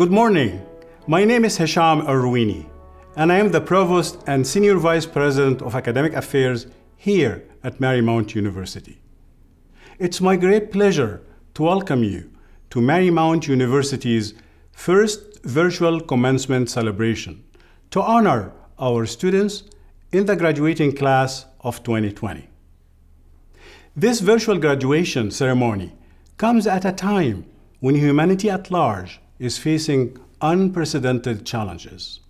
Good morning. My name is Hisham Arwini, and I am the Provost and Senior Vice President of Academic Affairs here at Marymount University. It's my great pleasure to welcome you to Marymount University's first virtual commencement celebration to honor our students in the graduating class of 2020. This virtual graduation ceremony comes at a time when humanity at large is facing unprecedented challenges.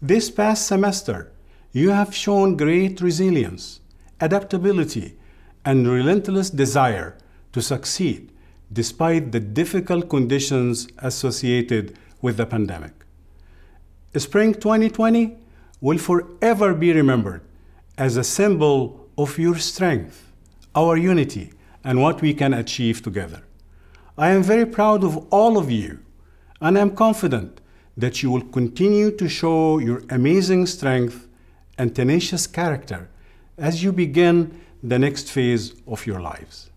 This past semester, you have shown great resilience, adaptability, and relentless desire to succeed despite the difficult conditions associated with the pandemic. Spring 2020 will forever be remembered as a symbol of your strength, our unity, and what we can achieve together. I am very proud of all of you and I'm confident that you will continue to show your amazing strength and tenacious character as you begin the next phase of your lives.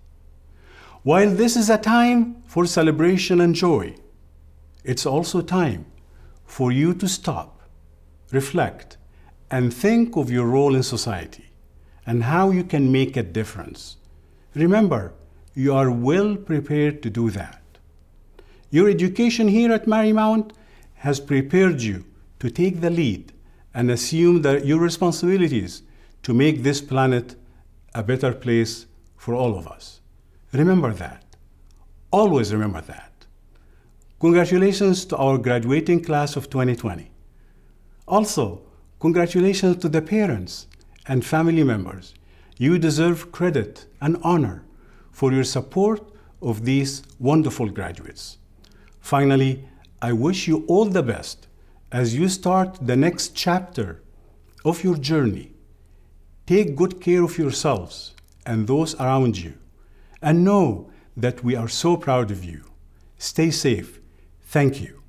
While this is a time for celebration and joy, it's also time for you to stop, reflect, and think of your role in society and how you can make a difference. Remember, you are well prepared to do that. Your education here at Marymount has prepared you to take the lead and assume the, your responsibilities to make this planet a better place for all of us. Remember that. Always remember that. Congratulations to our graduating class of 2020. Also, congratulations to the parents and family members. You deserve credit and honor for your support of these wonderful graduates. Finally, I wish you all the best as you start the next chapter of your journey. Take good care of yourselves and those around you, and know that we are so proud of you. Stay safe. Thank you.